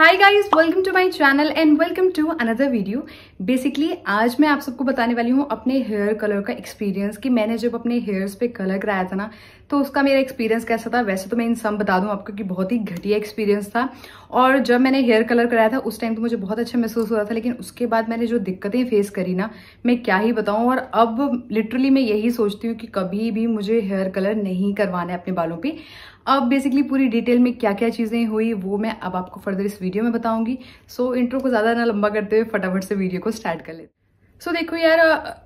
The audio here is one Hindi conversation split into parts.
hi guys welcome to my channel and welcome to another video basically आज मैं आप सबको बताने वाली हूँ अपने हेयर कलर का एक्सपीरियंस कि मैंने जब अपने हेयर्स पे कलर कराया था ना तो उसका मेरा एक्सपीरियंस कैसा था वैसे तो मैं इन सब बता दूँ आपको कि बहुत ही घटिया एक्सपीरियंस था और जब मैंने हेयर कलर कराया था उस टाइम तो मुझे बहुत अच्छा महसूस हुआ था लेकिन उसके बाद मैंने जो दिक्कतें फेस करी ना मैं क्या ही बताऊँ और अब लिटरली मैं यही सोचती हूँ कि कभी भी मुझे हेयर कलर नहीं करवाना है अपने बालों पर अब बेसिकली पूरी डिटेल में क्या क्या चीज़ें हुई वो मैं अब आपको फर्दर इस वीडियो में बताऊंगी सो इंट्रो को ज़्यादा ना लंबा करते हुए फटाफट से वीडियो को स्टार्ट कर लेते सो so, देखो यार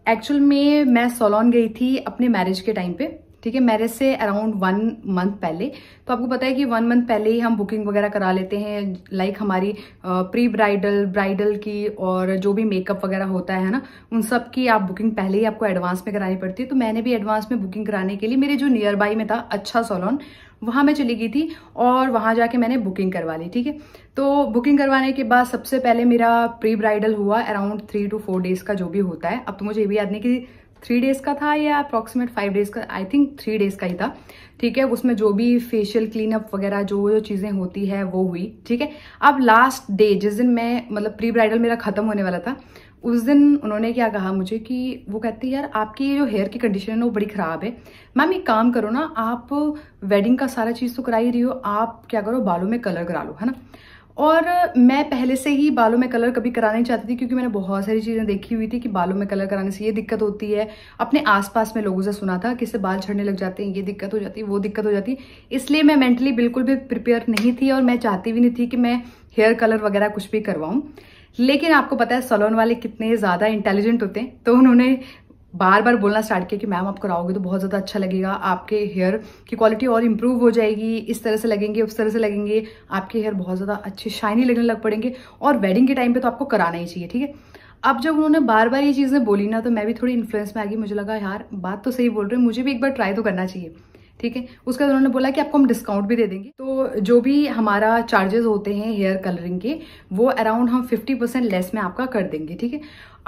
एक्चुअल में मैं सोलॉन गई थी अपने मैरिज के टाइम पे ठीक है मैरिज से अराउंड वन मंथ पहले तो आपको पता है कि वन मंथ पहले ही हम बुकिंग वगैरह करा लेते हैं लाइक हमारी प्री ब्राइडल ब्राइडल की और जो भी मेकअप वगैरह होता है ना उन सब की आप बुकिंग पहले ही आपको एडवांस में करानी पड़ती है तो मैंने भी एडवांस में बुकिंग कराने के लिए मेरे जो नियर बाई में था अच्छा सोलॉन वहाँ मैं चली गई थी और वहाँ जाके मैंने बुकिंग करवा ली ठीक है तो बुकिंग करवाने के बाद सबसे पहले मेरा प्री ब्राइडल हुआ around three two four days का जो भी होता है अब तो मुझे ये भी याद नहीं कि थ्री डेज का था या अप्रॉक्सीमेट फाइव डेज का आई थिंक थ्री डेज का ही था ठीक है उसमें जो भी फेशियल क्लीनअप वगैरह जो जो चीज़ें होती है वो हुई ठीक है अब लास्ट डे जिस दिन मैं मतलब प्री ब्राइडल मेरा ख़त्म होने वाला था उस दिन उन्होंने क्या कहा मुझे कि वो कहते हैं यार आपकी ये जो हेयर की कंडीशन है वो बड़ी ख़राब है मैम एक काम करो ना आप वेडिंग का सारा चीज़ तो करा ही रही हो आप क्या करो बालों में कलर करा लो है ना और मैं पहले से ही बालों में कलर कभी कराना ही चाहती थी क्योंकि मैंने बहुत सारी चीज़ें देखी हुई थी कि बालों में कलर कराने से ये दिक्कत होती है अपने आसपास में लोगों से सुना था कि इससे बाल झड़ने लग जाते हैं ये दिक्कत हो जाती है वो दिक्कत हो जाती है इसलिए मैं मेंटली बिल्कुल भी प्रिपेयर नहीं थी और मैं चाहती भी नहीं थी कि मैं हेयर कलर वगैरह कुछ भी करवाऊँ लेकिन आपको पता है सलोन वाले कितने ज़्यादा इंटेलिजेंट होते हैं तो उन्होंने बार बार बोलना स्टार्ट किया कि मैम आप कराओगे तो बहुत ज़्यादा अच्छा लगेगा आपके हेयर की क्वालिटी और इम्प्रूव हो जाएगी इस तरह से लगेंगे उस तरह से लगेंगे आपके हेयर बहुत ज़्यादा अच्छे शाइनी लगने लग पड़ेंगे और वेडिंग के टाइम पे तो आपको कराना ही चाहिए ठीक है अब जब उन्होंने बार बार ये चीज़ें बोली ना तो मैं भी थोड़ी इन्फ्लुएंस में आ गई मुझे लगा यार बात तो सही बोल रहे हैं मुझे भी एक बार ट्राई तो करना चाहिए ठीक है उसके बाद उन्होंने बोला कि आपको हम डिस्काउंट भी दे देंगे तो जो भी हमारा चार्जेस होते हैं हेयर कलरिंग के वो अराउंड हम 50 परसेंट लेस में आपका कर देंगे ठीक है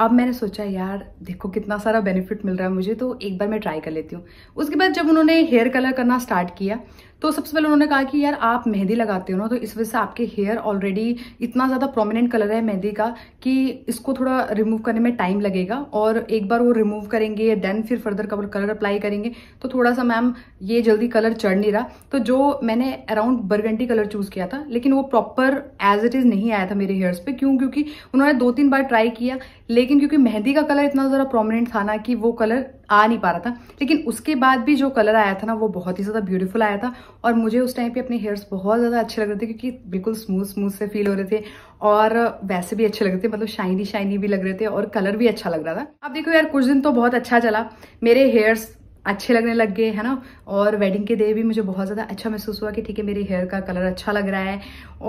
अब मैंने सोचा यार देखो कितना सारा बेनिफिट मिल रहा है मुझे तो एक बार मैं ट्राई कर लेती हूँ उसके बाद जब उन्होंने हेयर कलर करना स्टार्ट किया तो सबसे पहले उन्होंने कहा कि यार आप मेहंदी लगाते हो ना तो इस वजह से आपके हेयर ऑलरेडी इतना ज़्यादा प्रोमिनेंट कलर है मेहंदी का कि इसको थोड़ा रिमूव करने में टाइम लगेगा और एक बार वो रिमूव करेंगे देन फिर फर्दर कवर कलर अप्लाई करेंगे तो थोड़ा सा मैम ये जल्दी कलर चढ़ नहीं रहा तो जो मैंने अराउंड बरगंटी कलर चूज़ किया था लेकिन वो प्रॉपर एज इट इज़ नहीं आया था मेरे हेयर्स पर क्यों क्योंकि उन्होंने दो तीन बार ट्राई किया लेकिन लेकिन क्योंकि मेहंदी का कलर इतना ज्यादा प्रोमिनेंट था ना कि वो कलर आ नहीं पा रहा था लेकिन उसके बाद भी जो कलर आया था ना वो बहुत ही ज़्यादा ब्यूटीफुल आया था और मुझे उस टाइम पे अपने हेयर्स बहुत ज़्यादा अच्छे लग रहे थे क्योंकि बिल्कुल स्मूथ स्मूथ से फील हो रहे थे और वैसे भी अच्छे लग रहे थे मतलब शाइनी शाइनी भी लग रहे थे और कलर भी अच्छा लग रहा था अब देखो यार कुछ दिन तो बहुत अच्छा चला मेरे हेयर्स अच्छे लगने लग गए है ना और वेडिंग के डे भी मुझे बहुत ज़्यादा अच्छा महसूस हुआ कि ठीक है मेरे हेयर का कलर अच्छा लग रहा है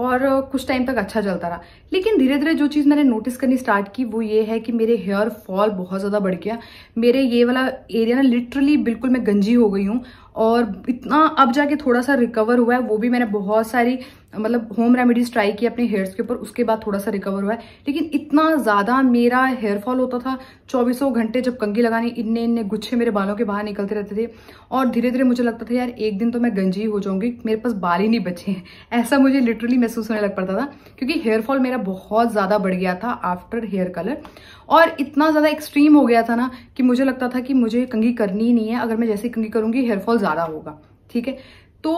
और कुछ टाइम तक अच्छा चलता रहा लेकिन धीरे धीरे जो चीज़ मैंने नोटिस करनी स्टार्ट की वो ये है कि मेरे हेयर फॉल बहुत ज़्यादा बढ़ गया मेरे ये वाला एरिया ना लिटरली बिल्कुल मैं गंजी हो गई हूँ और इतना अब जाके थोड़ा सा रिकवर हुआ है वो भी मैंने बहुत सारी मतलब होम रेमेडीज ट्राई की अपने हेयर्स के ऊपर उसके बाद थोड़ा सा रिकवर हुआ है लेकिन इतना ज़्यादा मेरा हेयर फॉल होता था चौबीसों घंटे जब कंगी लगाने इन्ने इन्ने गुच्छे मेरे बालों के बाहर निकलते रहते थे और धीरे धीरे मुझे लगता था यार एक दिन तो मैं गंजी हो जाऊंगी मेरे पास बाल ही नहीं बचे हैं ऐसा मुझे लिटरली महसूस होने लग पड़ता था क्योंकि हेयर फॉल मेरा बहुत ज़्यादा बढ़ गया था आफ्टर हेयर कलर और इतना ज़्यादा एक्सट्रीम हो गया था ना कि मुझे लगता था कि मुझे कंगी करनी ही नहीं है अगर मैं जैसे कंगी करूँगी हेयरफॉल ज़्यादा होगा ठीक है तो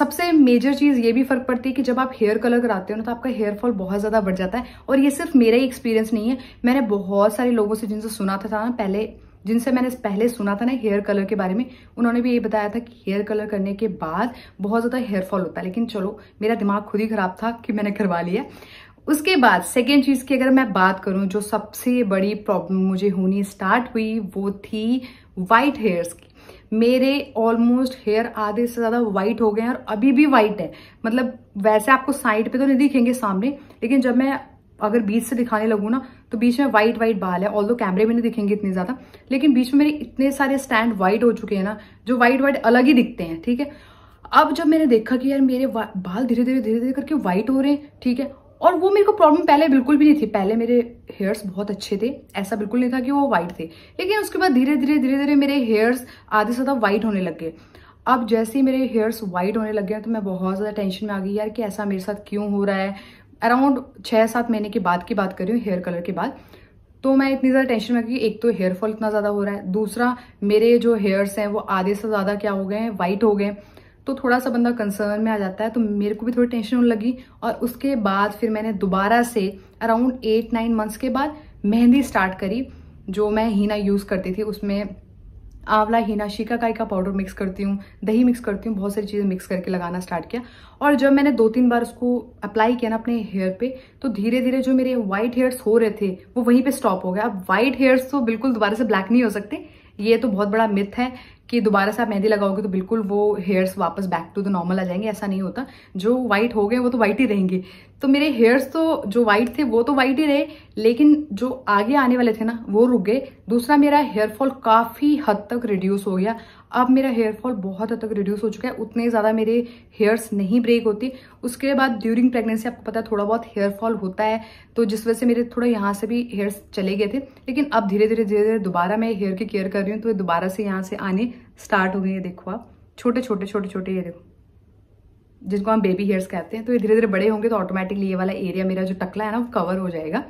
सबसे मेजर चीज़ ये भी फर्क पड़ती है कि जब आप हेयर कलर कराते हो ना तो आपका हेयर फॉल बहुत ज़्यादा बढ़ जाता है और ये सिर्फ मेरा ही एक्सपीरियंस नहीं है मैंने बहुत सारे लोगों से जिनसे सुना था, था ना पहले जिनसे मैंने पहले सुना था ना हेयर कलर के बारे में उन्होंने भी ये बताया था कि हेयर कलर करने के बाद बहुत ज़्यादा हेयर फॉल होता है लेकिन चलो मेरा दिमाग खुद ही ख़राब था कि मैंने करवा लिया उसके बाद सेकेंड चीज़ की अगर मैं बात करूं जो सबसे बड़ी प्रॉब्लम मुझे होनी स्टार्ट हुई वो थी वाइट हेयर्स की मेरे ऑलमोस्ट हेयर आधे से ज़्यादा वाइट हो गए हैं और अभी भी वाइट है मतलब वैसे आपको साइड पे तो नहीं दिखेंगे सामने लेकिन जब मैं अगर बीच से दिखाने लगूँ ना तो बीच में वाइट वाइट बाल है ऑल दो कैमरे में नहीं दिखेंगे इतने ज़्यादा लेकिन बीच में मेरे इतने सारे स्टैंड वाइट हो चुके हैं ना जो वाइट वाइट अलग ही दिखते हैं ठीक है अब जब मैंने देखा कि यार मेरे बाल धीरे धीरे धीरे धीरे करके वाइट हो रहे हैं ठीक है और वो मेरे को प्रॉब्लम पहले बिल्कुल भी नहीं थी पहले मेरे हेयर्स बहुत अच्छे थे ऐसा बिल्कुल नहीं था कि वो वाइट थे लेकिन उसके बाद धीरे धीरे धीरे धीरे मेरे हेयर्स आधे से ज़्यादा वाइट होने लग गए अब जैसे ही मेरे हेयर्स वाइट होने लग गए तो मैं बहुत ज़्यादा टेंशन में आ गई यार कि ऐसा मेरे साथ क्यों हो रहा है अराउंड छः सात महीने के बाद की बात कर रही हूँ हेयर कलर के बाद तो मैं इतनी ज़्यादा टेंशन में आ गई एक तो हेयर फॉल इतना ज़्यादा हो रहा है दूसरा मेरे जो हेयर्स हैं वो आधे से ज़्यादा क्या हो गए हैं वाइट हो गए तो थोड़ा सा बंदा कंसर्न में आ जाता है तो मेरे को भी थोड़ी टेंशन होने लगी और उसके बाद फिर मैंने दोबारा से अराउंड एट नाइन मंथ्स के बाद मेहंदी स्टार्ट करी जो मैं हीना यूज़ करती थी उसमें आंवला हीना काई का पाउडर मिक्स करती हूँ दही मिक्स करती हूँ बहुत सारी चीज़ें मिक्स करके लगाना स्टार्ट किया और जब मैंने दो तीन बार उसको अप्लाई किया ना अपने हेयर पे तो धीरे धीरे जो मेरे वाइट हेयर्स हो रहे थे वो वहीं पे स्टॉप हो गया अब वाइट हेयर्स तो बिल्कुल दोबारा से ब्लैक नहीं हो सकते ये तो बहुत बड़ा मिथ है कि दोबारा से आप मेहंदी लगाओगे तो बिल्कुल वो हेयर्स वापस बैक टू द नॉर्मल आ जाएंगे ऐसा नहीं होता जो वाइट हो गए वो तो वाइट ही रहेंगे तो मेरे हेयर्स तो जो वाइट थे वो तो वाइट ही रहे लेकिन जो आगे आने वाले थे ना वो रुक गए दूसरा मेरा हेयरफॉल काफ़ी हद तक रिड्यूस हो गया अब मेरा हेयरफॉल बहुत हद तक रिड्यूस हो चुका है उतने ज़्यादा मेरे हेयर्स नहीं ब्रेक होते उसके बाद ड्यूरिंग प्रेगनेंसी आपको पता है थोड़ा बहुत हेयरफॉल होता है तो जिस वजह से मेरे थोड़ा यहाँ से भी हेयर्स चले गए थे लेकिन अब धीरे धीरे धीरे धीरे दोबारा मैं हेयर की केयर कर रही हूँ तो दोबारा से यहाँ से आने स्टार्ट हो गए ये देखो आप छोटे छोटे छोटे छोटे ये देखो जिनको हम बेबी हेयर्स कहते हैं तो ये धीरे धीरे बड़े होंगे तो ऑटोमेटिकली ये वाला एरिया मेरा जो टकला है ना वो कवर हो जाएगा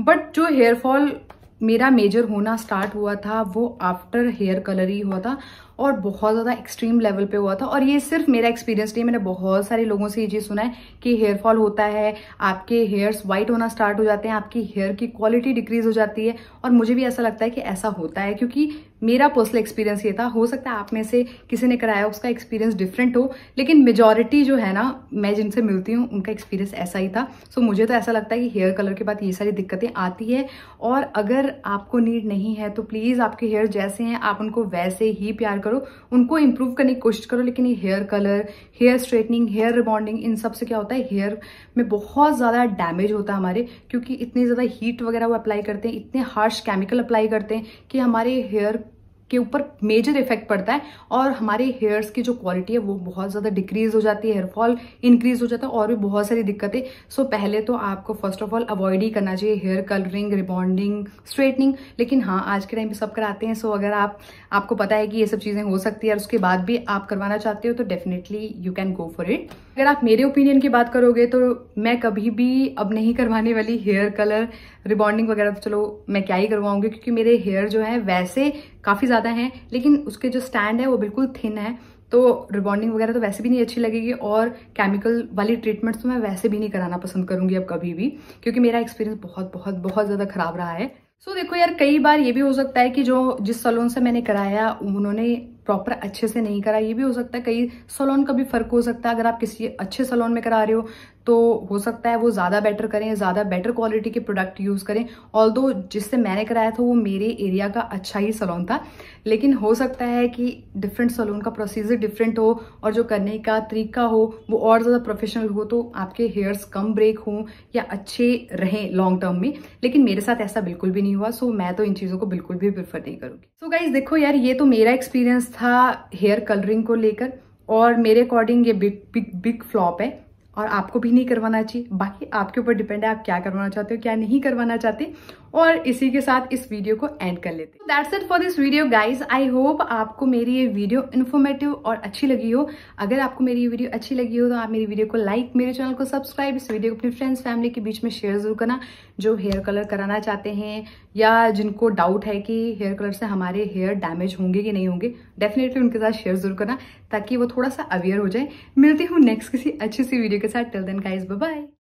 बट जो हेयर फॉल मेरा मेजर होना स्टार्ट हुआ था वो आफ्टर हेयर कलर ही हुआ था और बहुत ज़्यादा एक्सट्रीम लेवल पे हुआ था और ये सिर्फ मेरा एक्सपीरियंस नहीं मैंने बहुत सारे लोगों से ये चीज़ सुना है कि हेयर फॉल होता है आपके हेयर्स वाइट होना स्टार्ट हो जाते हैं आपकी हेयर की क्वालिटी डिक्रीज हो जाती है और मुझे भी ऐसा लगता है कि ऐसा होता है क्योंकि मेरा पर्सनल एक्सपीरियंस ये था हो सकता है आप में से किसी ने कराया उसका एक्सपीरियंस डिफरेंट हो लेकिन मेजॉरिटी जो है ना मैं जिनसे मिलती हूँ उनका एक्सपीरियंस ऐसा ही था सो so, मुझे तो ऐसा लगता है कि हेयर कलर के बाद ये सारी दिक्कतें आती है और अगर आपको नीड नहीं है तो प्लीज़ आपके हेयर जैसे हैं आप उनको वैसे ही प्यार करो उनको इम्प्रूव करने की कोशिश करो लेकिन ये hair colour hair straightening hair rebonding इन सब से क्या होता है हेयर में बहुत ज़्यादा डैमेज होता है हमारे क्योंकि इतनी ज़्यादा हीट वगैरह वो अप्लाई करते हैं इतने हार्श केमिकल अप्लाई करते हैं कि हमारे हेयर के ऊपर मेजर इफेक्ट पड़ता है और हमारे हेयर्स की जो क्वालिटी है वो बहुत ज़्यादा डिक्रीज हो जाती है हेयरफॉल इंक्रीज हो जाता है और भी बहुत सारी दिक्कतें सो so, पहले तो आपको फर्स्ट ऑफ ऑल अवॉइड ही करना चाहिए हेयर कलरिंग रिबॉन्डिंग स्ट्रेटनिंग लेकिन हाँ आज के टाइम पे सब कराते हैं सो so, अगर आप आपको पता है कि ये सब चीज़ें हो सकती है और उसके बाद भी आप करवाना चाहते हो तो definitely you can go for it अगर आप मेरे ओपिनियन की बात करोगे तो मैं कभी भी अब नहीं करवाने वाली हेयर कलर रिबॉन्डिंग वगैरह तो चलो मैं क्या ही करवाऊंगी क्योंकि मेरे हेयर जो है वैसे काफ़ी ज़्यादा हैं लेकिन उसके जो स्टैंड है वो बिल्कुल थिन है तो रिबॉन्डिंग वगैरह तो वैसे भी नहीं अच्छी लगेगी और केमिकल वाली ट्रीटमेंट्स तो मैं वैसे भी नहीं कराना पसंद करूंगी अब कभी भी क्योंकि मेरा एक्सपीरियंस बहुत बहुत बहुत ज़्यादा ख़राब रहा है सो so, देखो यार कई बार ये भी हो सकता है कि जो जिस सलून से मैंने कराया उन्होंने प्रॉपर अच्छे से नहीं करा ये भी हो सकता है कई सलोन का भी फ़र्क हो सकता है अगर आप किसी अच्छे सलोन में करा रहे हो तो हो सकता है वो ज़्यादा बेटर करें ज़्यादा बेटर क्वालिटी के प्रोडक्ट यूज़ करें ऑल जिससे मैंने कराया था वो मेरे एरिया का अच्छा ही सलोन था लेकिन हो सकता है कि डिफरेंट सलोन का प्रोसीजर डिफरेंट हो और जो करने का तरीका हो वो और ज़्यादा प्रोफेशनल हो तो आपके हेयर्स कम ब्रेक हों या अच्छे रहें लॉन्ग टर्म में लेकिन मेरे साथ ऐसा बिल्कुल भी नहीं हुआ सो मैं तो इन चीज़ों को बिल्कुल भी प्रेफर नहीं करूँगी सो गाइज देखो यार ये तो मेरा एक्सपीरियंस था हेयर कलरिंग को लेकर और मेरे अकॉर्डिंग ये बिग बिग बिग फ्लॉप है और आपको भी नहीं करवाना चाहिए बाकी आपके ऊपर डिपेंड है आप क्या करवाना चाहते हो क्या नहीं करवाना चाहते और इसी के साथ इस वीडियो को एंड कर लेते हैं that's it for this video guys I hope आपको मेरी ये वीडियो इन्फॉर्मेटिव और अच्छी लगी हो अगर आपको मेरी ये वीडियो अच्छी लगी हो तो आप मेरी वीडियो को लाइक मेरे चैनल को सब्सक्राइब इस वीडियो को अपने फ्रेंड्स फैमिली के बीच में शेयर जरूर करना जो हेयर कलर कराना चाहते हैं या जिनको डाउट है कि हेयर कलर से हमारे हेयर डैमेज होंगे कि नहीं होंगे डेफिनेटली उनके साथ शेयर जरूर करना ताकि वो थोड़ा सा अवेयर हो जाए मिलती हूँ नेक्स्ट किसी अच्छी सी वीडियो के साथ टिल देन गाइज बाय